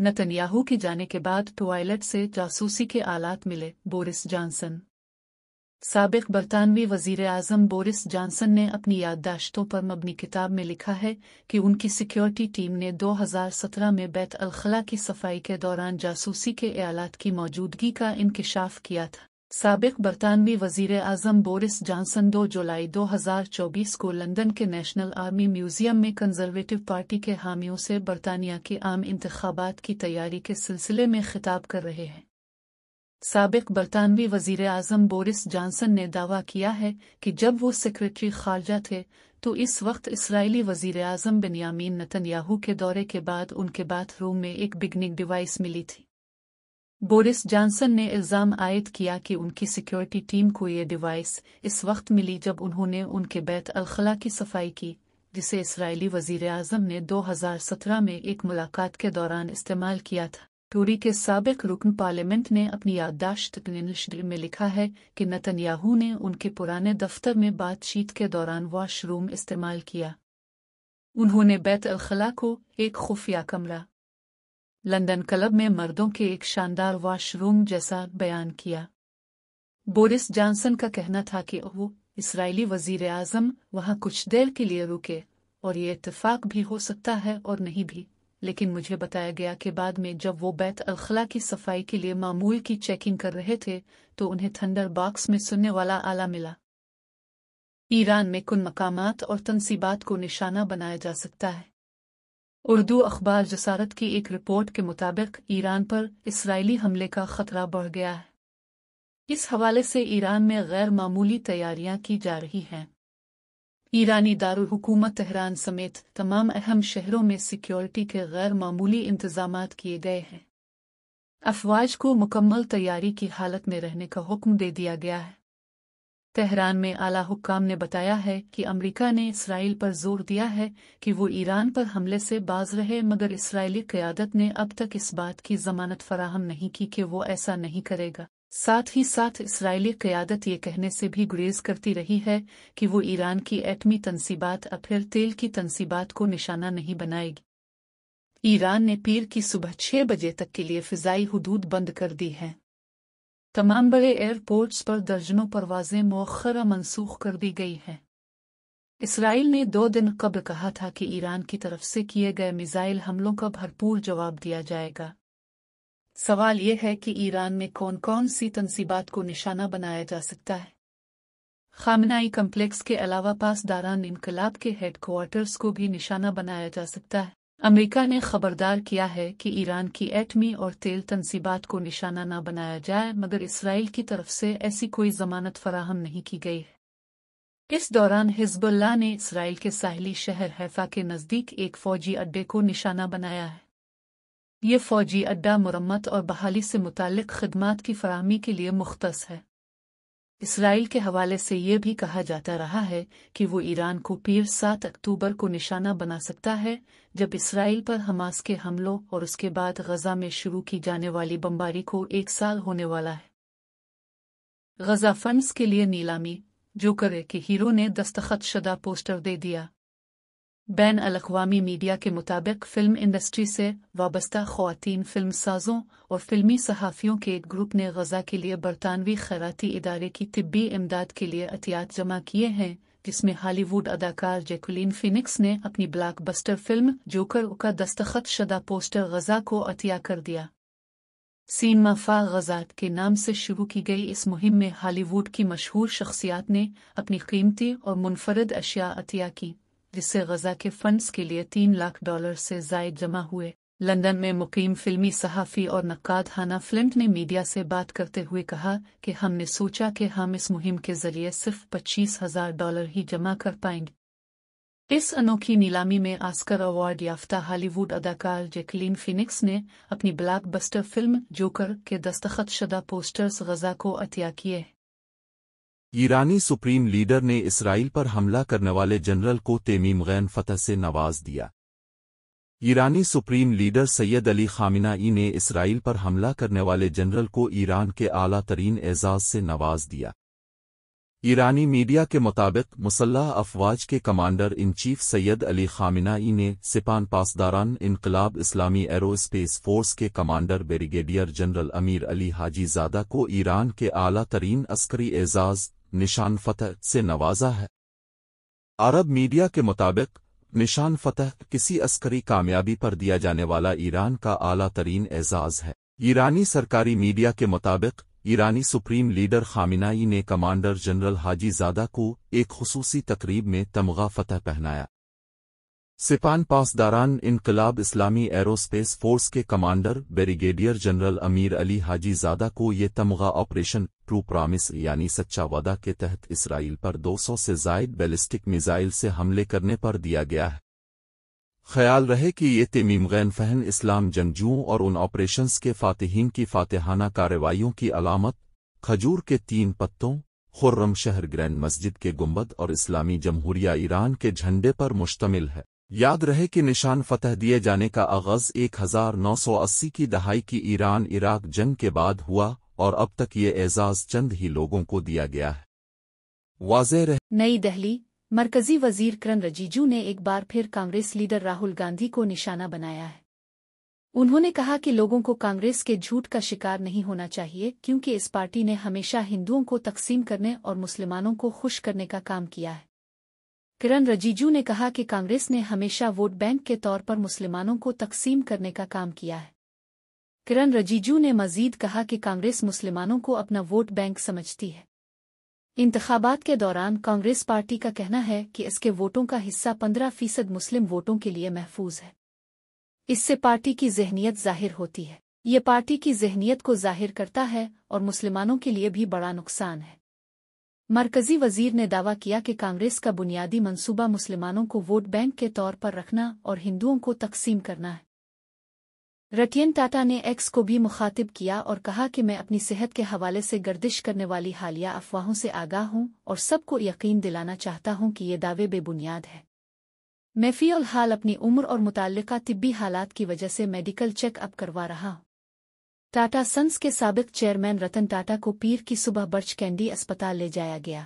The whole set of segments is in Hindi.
नतनयाहू के जाने के बाद टॉयलेट से जासूसी के आलात मिले बोरिस जॉनसन सबक बरतानवी वजीर आजम बोरिस जॉनसन ने अपनी याददाश्तों पर मबनी किताब में लिखा है कि उनकी सिक्योरिटी टीम ने 2017 में बैत अलखला की सफाई के दौरान जासूसी के आलात की मौजूदगी का इंकशाफ किया था सबक बरतानवी वजीर अज़म बोरिस जॉनसन दो जुलाई 2024 को लंदन के नेशनल आर्मी म्यूजियम में कंजर्वेटिव पार्टी के हामियों से बरतानिया के आम इंतबात की तैयारी के सिलसिले में खिताब कर रहे हैं सबक बरतानवी वजीर अज़म बोरिस जॉनसन ने दावा किया है कि जब वो सेक्रेटरी खारजा थे तो इस वक्त इसराइली वजीर आजम नतन याहू के दौरे के बाद उनके बाथरूम में एक बिगनिक डिवाइस मिली थी बोरिस जॉनसन ने इल्ज़ाम आयद किया कि उनकी सिक्योरिटी टीम को ये डिवाइस इस वक्त मिली जब उन्होंने उनके बैत अलखला की सफाई की जिसे इसराइली वजीर अजम ने 2017 में एक मुलाकात के दौरान इस्तेमाल किया था टूरी के सबक रुकन पार्लियामेंट ने अपनी याददाश्त में लिखा है कि नतनयाहू ने उनके पुराने दफ्तर में बातचीत के दौरान वॉशरूम इस्तेमाल किया उन्होंने बैत अलखला को एक खुफिया कमरा लंदन क्लब में मर्दों के एक शानदार वॉशरूम जैसा बयान किया बोरिस जॉनसन का कहना था कि वो इसराइली वजीर आजम वहाँ कुछ देर के लिए रुके और ये इतफाक भी हो सकता है और नहीं भी लेकिन मुझे बताया गया कि बाद में जब वो बैत अलखला की सफाई के लिए मामूल की चेकिंग कर रहे थे तो उन्हें थंडर बॉक्स में सुनने वाला आला मिला ईरान में कुन मकामात और तनसीबात को निशाना बनाया जा सकता है उर्दू अखबार जसारत की एक रिपोर्ट के मुताबिक ईरान पर इसराइली हमले का खतरा बढ़ गया है इस हवाले से ईरान में गैर मामूली तैयारियां की जा रही हैं ईरानी दारकूमत तहरान समेत तमाम अहम शहरों में सिक्योरिटी के गैर मामूली इंतजाम किए गए हैं अफवाज को मुकम्मल तैयारी की हालत में रहने का हुक्म दे दिया गया है तेहरान में आला हुकाम ने बताया है कि अमेरिका ने इसराइल पर जोर दिया है कि वो ईरान पर हमले से बाज रहे मगर इसराइली क्यादत ने अब तक इस बात की जमानत फराहम नहीं की कि वो ऐसा नहीं करेगा साथ ही साथ इसराइली क्यादत ये कहने से भी गुरेज करती रही है कि वो ईरान की एटमी तनसीबात अब फिर तेल की तनसीबात को निशाना नहीं बनाएगी ईरान ने पीर की सुबह छह बजे तक के लिए फिजाई हदूद बंद कर दी है तमाम बड़े एयरपोर्ट्स पर दर्जनों परवाजें मौखरा मनसूख कर दी गई हैं इसराइल ने दो दिन कब्र कहा था कि ईरान की तरफ से किए गए मिसाइल हमलों का भरपूर जवाब दिया जाएगा सवाल यह है कि ईरान में कौन कौन सी तनसीबात को निशाना बनाया जा सकता है खामनाई कम्प्लेक्स के अलावा पासदारान इनकलाब के हेडक्वार्टर्स को भी निशाना बनाया जा सकता है अमेरिका ने खबरदार किया है कि ईरान की एटमी और तेल तनसीबात को निशाना न बनाया जाए मगर इसराइल की तरफ से ऐसी कोई जमानत फराहम नहीं की गई है इस दौरान हिजबुल्ला ने इसराइल के साहली शहर हैफा के नज़दीक एक फौजी अड्डे को निशाना बनाया है ये फौजी अड्डा मुरम्मत और बहाली से मुतल खदमात की फरहमी के लिए मुख्त है इसराइल के हवाले से ये भी कहा जाता रहा है कि वो ईरान को पीर सात अक्टूबर को निशाना बना सकता है जब इसराइल पर हमास के हमलों और उसके बाद गजा में शुरू की जाने वाली बमबारी को एक साल होने वाला है गजा फंड्स के लिए नीलामी जो करे के हीरो ने दस्तखत शुदा पोस्टर दे दिया बैन अवी मीडिया के मुताबिक फिल्म इंडस्ट्री से वाबस्ता खुतिन फिल्म साजों और फिल्मी सहाफ़ियों के एक ग्रुप ने गजा के लिए बरतानवी खैराती इदारे की तिब्बी इमदाद के लिए एहतियात जमा किए हैं जिसमें हॉलीवुड अदाकार जैकुलिन फिनिक्स ने अपनी बस्टर फिल्म जोकर उका दस्तखत शदा पोस्टर गजा को अतिया कर दिया सीनमा फा गजात के नाम से शुरू की गई इस मुहिम में हॉलीवुड की मशहूर शख्सियात ने अपनी कीमती और मुनफरद अशिया अतिया की जिससे गजा के फंड्स के लिए तीन लाख डॉलर से जायद जमा हुए लंदन में मुकीम फिल्मी सहाफ़ी और नक्काद हाना फ्लिंट ने मीडिया से बात करते हुए कहा कि हमने सोचा कि हम इस मुहिम के जरिए सिर्फ पच्चीस हजार डॉलर ही जमा कर पाएंगे इस अनोखी नीलामी में आस्कर अवार्ड याफ्ता हॉलीवुड अदाकार जैकलीन फिनिक्स ने अपनी ब्लैकबस्टर फिल्म जोकर के दस्तखत शुदा पोस्टर्स गजा को अतिया किए ईरानी सुप्रीम लीडर ने इसराइल पर हमला करने वाले जनरल को तेमीम गैन फतह से नवाज दिया ईरानी supreme leader Sayyed Ali Khamenei ने इसराइल पर हमला करने वाले जनरल को ईरान के आला तरीन एजाज से नवाज दिया ईरानी मीडिया के मुताबिक मुसल्ह अफवाज के commander in chief Sayyed Ali Khamenei ने सिपान पासदारान इनकलाब इस्लामी एरोस्पेस फोर्स के commander brigadier general Amir Ali हाजीजादा को ईरान के आला तरीन अस्करी एजाज निशान फतह से नवाजा है अरब मीडिया के मुताबिक निशान फतह किसी अस्करी कामयाबी पर दिया जाने वाला ईरान का आला तरीन एजाज है ईरानी सरकारी मीडिया के मुताबिक ईरानी सुप्रीम लीडर खामिनाई ने कमांडर जनरल हाजी जादा को एक खसूसी तकरीब में तमगा फतह पहनाया सिपान पास दौरान इनकलाब इस्लामी एरोस्पेस फोर्स के commander brigadier general Amir Ali हाजी जादा को ये तमगा ऑपरेशन ट्रू प्रामिस यानी सच्चा वादा के तहत इसराइल पर 200 से जायद बैलिस्टिक मिसाइल से हमले करने पर दिया गया है ख्याल रहे कि ये तमीम गैन फहन इस्लाम जंगजुओं और उन ऑपरेशंस के फातहन की फातहाना कार्रवाइयों की अलामत खजूर के तीन पत्तों खुर्रम शहर ग्रैंड मस्जिद के गुम्बद और इस्लामी जमहूरिया ईरान के झंडे पर मुश्तमिल है याद रहे कि निशान फतह दिए जाने का आगाज 1980 की दहाई की ईरान इराक जंग के बाद हुआ और अब तक ये एजाज चंद ही लोगों को दिया गया है वाज रहे नई दहली मरकजी वजीर किरण रजीजू ने एक बार फिर कांग्रेस लीडर राहुल गांधी को निशाना बनाया है उन्होंने कहा कि लोगों को कांग्रेस के झूठ का शिकार नहीं होना चाहिए क्योंकि इस पार्टी ने हमेशा हिंदुओं को तकसीम करने और मुसलमानों को खुश करने का काम किया है किरण रजिजू ने कहा कि कांग्रेस ने हमेशा वोट बैंक के तौर पर मुसलमानों को तकसीम करने का काम किया है किरण रजिजू ने मजीद कहा कि कांग्रेस मुसलमानों को अपना वोट बैंक समझती है इंतबात के दौरान कांग्रेस पार्टी का कहना है कि इसके वोटों का हिस्सा पंद्रह फीसद मुस्लिम वोटों के लिए महफूज है इससे पार्टी की जहनीत जाहिर होती है ये पार्टी की जहनीत को जाहिर करता है और मुसलमानों के लिए भी बड़ा नुकसान है मरकजी वजीर ने दावा किया कि कांग्रेस का बुनियादी मंसूबा मुसलमानों को वोट बैंक के तौर पर रखना और हिंदुओं को तकसीम करना है रटियन टाटा ने एक्स को भी मुखातिब किया और कहा कि मैं अपनी सेहत के हवाले से गर्दिश करने वाली हालिया अफवाहों से आगाह हूं और सबको यकीन दिलाना चाहता हूं कि ये दावे बेबुनियाद है मैं फ़ी हाल अपनी उम्र और मुतल तिब्बी हालात की वजह से मेडिकल चेकअप करवा रहा हूं टाटा सन्स के सबक चेयरमैन रतन टाटा को पीर की सुबह बर्च कैंडी अस्पताल ले जाया गया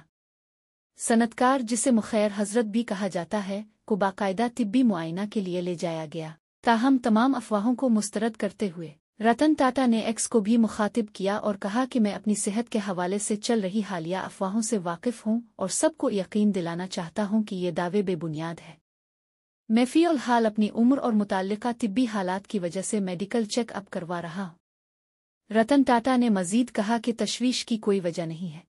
सनतकार जिसे मुखैर हजरत भी कहा जाता है को बाकायदा तिब्बी मुआयना के लिए ले जाया गया ताहम तमाम अफवाहों को मुस्तरद करते हुए रतन टाटा ने एक्स को भी मुखातिब किया और कहा कि मैं अपनी सेहत के हवाले से चल रही हालिया अफवाहों से वाकिफ हूं और सबको यकीन दिलाना चाहता हूं कि ये दावे बेबुनियाद है मैं फ़ी हाल अपनी उम्र और मुतल तिब्बी हालात की वजह से मेडिकल चेकअप करवा रहा हूं रतन टाटा ने मजीद कहा कि तशवीश की कोई वजह नहीं है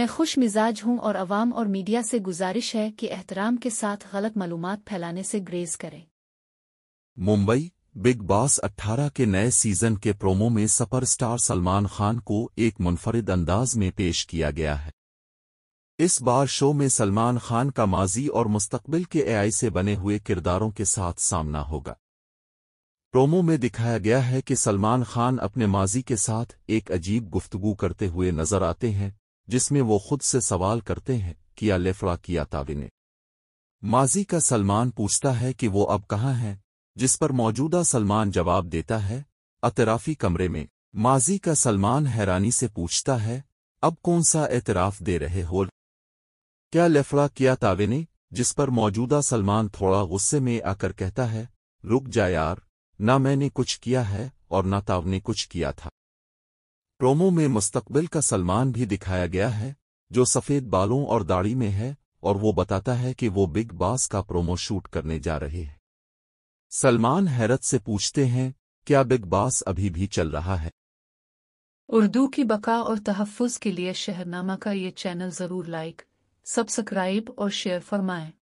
मैं खुश मिजाज हूं और अवाम और मीडिया से गुजारिश है कि एहतराम के साथ गलत मालूम फैलाने से ग्रेज करें मुंबई बिग बॉस 18 के नए सीजन के प्रोमो में सुपरस्टार सलमान खान को एक मुनफरद अंदाज में पेश किया गया है इस बार शो में सलमान खान का माजी और मुस्तबिल के एआई से बने हुए किरदारों के साथ सामना होगा प्रोमो में दिखाया गया है कि सलमान खान अपने माजी के साथ एक अजीब गुफ्तगु करते हुए नजर आते हैं जिसमें वो खुद से सवाल करते हैं किया लेफड़ा किया ताविने माजी का सलमान पूछता है कि वो अब कहाँ हैं जिस पर मौजूदा सलमान जवाब देता है अतराफी कमरे में माजी का सलमान हैरानी से पूछता है अब कौन सा एतराफ दे रहे हो क्या लेफड़ा किया तावे ने जिस पर मौजूदा सलमान थोड़ा गुस्से में आकर कहता है रुक जा यार ना मैंने कुछ किया है और ना ताव ने कुछ किया था प्रोमो में मुस्तकबिल का सलमान भी दिखाया गया है जो सफ़ेद बालों और दाढ़ी में है और वो बताता है कि वो बिग बॉस का प्रोमो शूट करने जा रहे हैं सलमान हैरत से पूछते हैं क्या बिग बॉस अभी भी चल रहा है उर्दू की बका और तहफ़ के लिए शहरनामा का ये चैनल ज़रूर लाइक सब्सक्राइब और शेयर फरमाएं